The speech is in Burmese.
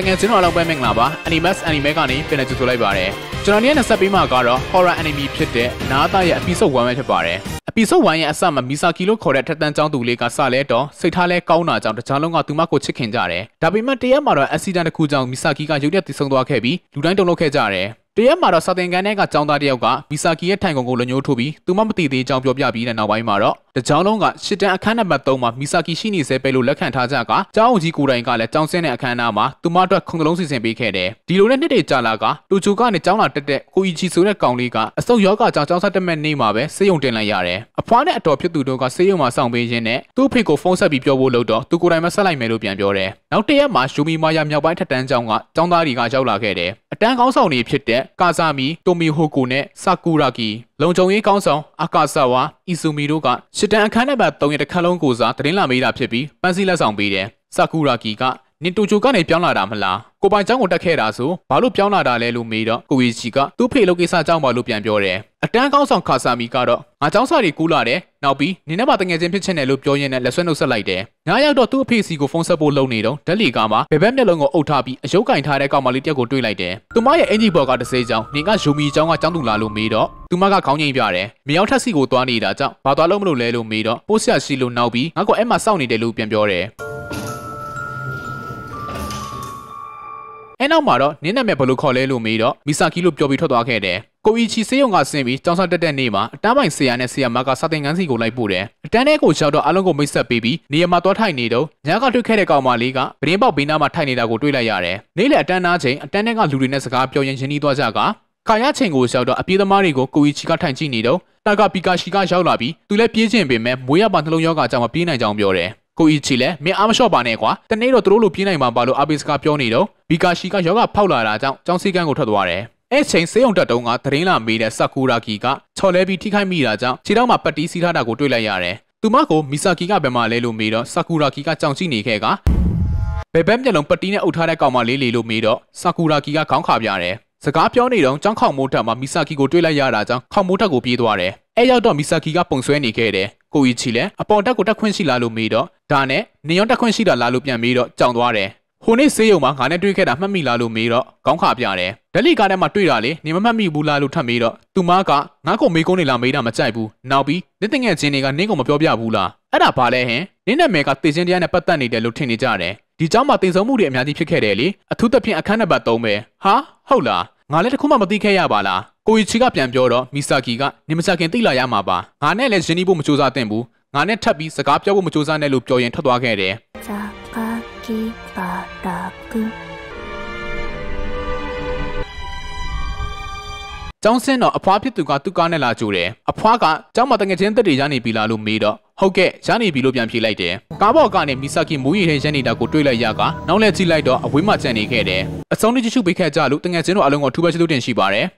တကယ်ကျွန်တော်လောက်ပဲမင်္ဂလာပါ Animax Anime ကနေပြန်လည်ကြိုဆိုလိုက်ပါရစေကျွန်တော်နေ့နဲ့ဆက်ပြီးမှကတော့ Horror Anime ဖြစ်တဲ့နားသားရဲ့ Episode 1ပဲဖြစ်ပါတယ်။ Episode 1ရဲ့အစမှာမီဆာကီလို့ခေါ်တဲ့ထက်တန်းကျောင်းသူလေးကစလဲတော့စိတ်ထားလဲကောင်းတာကြောင့်တခြားလုံးကသူမကိုချစ်ခင်ကြတယ်။ဒါပေမဲ့တရက်မှာတော့ accident တစ်ခုကြောင့်မီဆာကီကရုပ်ရက်တည်ဆုံသွားခဲ့ပြီးလူတိုင်းတုန်လှုပ်ခဲ့ကြတယ်။တရက်မှာတော့စာသင်ခန်းထဲကចောင်းသားတယောက်ကမီဆာကီရဲ့ထိုင်ကုန်ကိုလညိုးထိုးပြီးသူမှမသိသေးကြောင်းပြောပြပြီးတဲ့နောက်ပိုင်းမှာတော့တကြောင်လုံးကရှစ်တန်းအခန်းနံပါတ်3မှာမီဆာကီရှိနေစေပဲလို့လက်ခံထားကြကကျောင်းအောင်ကြီးကိုယ်တိုင်ကလည်းကျောင်းဆင်းတဲ့အခန်းနာမှာသူမအတွက်ခုံကလုံးစီစဉ်ပေးခဲ့တယ်ဒီလိုနဲ့နှစ်တေကြာလာကတူချူကနေကျောင်းလာတက်တဲ့ကိုအီဂျီဆိုတဲ့ကောင်လေးကအစုပ်ယောဂကြောင့်ကျောင်းဆက်တက်မဲ့နေမှာပဲစေယုံတင်လိုက်ရတယ်အဖွားနဲ့အတော်ဖြစ်သူတို့ကစေယုံမှာစောင့်ပေးခြင်းနဲ့သူ့အဖေကိုဖုန်းဆက်ပြီးပြောဖို့လုပ်တော့သူကိုယ်တိုင်မဆက်လိုက်မယ်လို့ပြန်ပြောတယ်နောက်တရက်မှာရှူမီမာယာမြောက်ပိုင်းထက်တန်းကျောင်းကကျောင်းသားတွေကရောက်လာခဲ့တယ်အတန်းကောင်းဆောင်တွေဖြစ်တဲ့ကာဇာမီတိုမီဟိုကိုနဲ့ဆာကူရာကီ လုံခြုံရေးကောင်းဆောင်အာကာဆာဝါအီဆူမီတို့ကရှစ်တန်အခန်းနံပါတ်3ရဲ့တစ်ခါလုံးကိုစားတရင်လာမေးတာဖြစ်ပြီးပန်းစီလက်ဆောင်ပေးတယ်ဆာကူရာကီကနင်တိုဂျိုကနေပြောင်းလာတာမလားကိုပိုင်ကျောင်းကိုတက်ခဲ့တာဆိုဘာလို့ပြောင်းလာတာလဲလို့မေးတော့ကိုဝီကြီးကသူ့ဖေလုပ်ကိစ္စကြောင့်ပါလို့ပြန်ပြောတယ်အတန်းကောင်းဆောင်ခါဆာမီကတော့ငါကျောင်းစာတွေကူးလာတယ်နောက်ပြီးနင်နဲ့ပါတငယ်ချင်းဖြစ်ချင်တယ်လို့ပြောရင်းနဲ့လက်ဆွဲနှုတ်ဆက်လိုက်တယ်ညရောက်တော့သူ့အဖေစီကိုဖုန်းဆက်ဖို့လုပ်နေတော့ဓာတ်လီကမှဘယ်ဘက်မျက်လုံးကိုအုပ်ထားပြီးအယုတ်ကင်ထားတဲ့ကောင်မလေးတစ်ယောက်ကိုတွေးလိုက်တယ်သူမရဲ့အင်ဂျီဘော်ကတစ်စိမ်းကြောင်နင်ကယူမီကျောင်းကကျောင်းသူလာလို့မေးတော့သူမကခေါင်းငိမ့်ပြတယ်မြောက်ထက်စီကိုသွားနေတာကြောင့်ဘာသွားလို့မလို့လဲလို့မေးတော့ပို့ဆရာရှိလို့နောက်ပြီးငါကအဲ့မှာစောင့်နေတယ်လို့ပြန်ပြောတယ်အဲနောက်မှာတော့နင်းနာမည်ဘယ်လိုခေါ်လဲလို့မေးတော့မီဆာကီလို့ပြောပြီးထွက်သွားခဲ့တယ်ကိုအီချီဆေးရုံကဆင်းပြီးကျောင်းဆောင်တက်တဲ့နေ့မှာအတားပိုင်ဆရာနဲ့ဆရာမကစာသင်ခန်းစီကိုလိုက်ပို့တယ်။အတန်းထဲကိုရောက်တော့အလုံးကိုမိတ်ဆက်ပေးပြီးနေရာမှာသွားထိုင်နေတော့ညကတွေ့ခဲ့တဲ့ကောင်မလေးကပရင်ပေါက်ဘေးနားမှာထိုင်နေတာကိုတွေ့လိုက်ရတယ်။နေ့လယ်အတန်းသားချိန်အတန်းထဲကလူတွေနဲ့စကားပြောရင်းရင်းနှီးသွားကြကကာယချိန်ကိုရောက်တော့အပြေးသမားတွေကိုကိုအီချီကထိုင်ကြည့်နေတော့တာကပီကာရှီကရောက်လာပြီးသူလည်းပြေးကျင်ပေမဲ့မွေးရပါနှလုံးရောဂါကြောင့်မပြေးနိုင်ကြောင်းပြောတယ်။ကိုအီချီလည်းမင်းအားမလျှော့ပါနဲ့ကွာတနေ့တော့သူတို့လိုပြေးနိုင်မှာပါလို့အာဘီစကပြောနေတော့ဘီကာရှီကယောဂဖောက်လာတာကြောင့်ကျောင်းစီကန်းကိုထွက်သွားတယ်အဲ့ချိန်စေးုံတက်တုံးကသတင်းလာမေးတဲ့ဆာကူရာကီကချော်လဲပြီးထိခိုက်မိတာကြောင့်ခြေထောက်မှာပတ်တီးစီးထားတာကိုတွေ့လိုက်ရတယ်သူမကိုမီဆာကီကဘယ်မှာလဲလို့မေးတော့ဆာကူရာကီကကြောင်ကြည့်နေခဲ့ကဘယ်ဘက်မျက်လုံးပတ်တီးနဲ့အုပ်ထားတဲ့ကောင်မလေးလေးလို့မေးတော့ဆာကူရာကီကခေါင်းခါပြတယ်စကားပြောနေတော့ကျောင်းခေါင်မိုးထက်မှာမီဆာကီကိုတွေ့လိုက်ရတာကြောင့်ခေါင်မိုးထက်ကိုပြေးသွားတယ်အဲရောက်တော့မီဆာကီကပုံဆွဲနေခဲ့တယ်ကိုကြီးချီလည်းအပေါ်တက်ကိုတက်ခွင့်ရှိလားလို့မေးတော့ဒါနဲ့နေရောတက်ခွင့်ရှိတာလားလို့ပြန်မေးတော့ကြောင်သွားတယ်ဟိုနေ့ဆေးရုံမှာငါနဲ့တွေ့ခဲ့တာမှတ်မိလားလို့မေးတော့ခေါင်းခါပြတယ်ဒလိကားထဲမှာတွေ့တာလေနေမမှတ်မိဘူးလားလို့ထပ်မေးတော့သူမကငါ့ကိုမေးကုန်းနေလားမေးတာမကြိုက်ဘူးနောက်ပြီးနင့်တငယ်ချင်းတွေကနင့်ကိုမပြောပြဘူးလားအဲ့ဒါဘာလဲဟင်နင့်နာမည်ကတေချင်းတရားနဲ့ပတ်သက်နေတယ်လို့ထင်နေကြတယ်ဒီเจ้าမှာတင်ဆုံးမှုတွေအများကြီးဖြစ်ခဲ့တယ်လေအထူးသဖြင့်အခန်းနံပါတ်3ပဲဟာဟုတ်လားငါလည်းတခုမှမသိခဲ့ရပါလားကိုရီချီကပြန်ပြောတော့မီဆာကီကနေမချခင်တိလာရမှာပါငါနဲ့လည်းရင်းနှီးဖို့မကြိုးစားသင့်ဘူးငါနဲ့ထပ်ပြီးစကားပြောဖို့မကြိုးစားနဲ့လို့ပြောရင်ထွက်သွားခဲ့တယ်ဇာကာကီပါတာကူကျောင်းဆင်းတော့အဖွားဖြစ်သူကသူ့ကားနဲ့လာကြိုတယ်အဖွားကကျောင်းမှာတငယ်ချင်းတက်တွေရနေပြီလားလို့မေးတော့ဟုတ်ကဲ့ရနေပြီလို့ပြန်ဖြေလိုက်တယ်ကားပေါ်ကနေမီဆာကီမူရီထဲရနေတာကိုတွေ့လိုက်ရကနောက်လဲကြည့်လိုက်တော့အဝေးမှာကျန်နေခဲ့တယ်အစုံတကြီးချုပ်ပေးခဲ့ကြလို့တငယ်ချင်းတို့အလုံးကိုထူပဲချစ်လို့တင်ရှိပါတယ်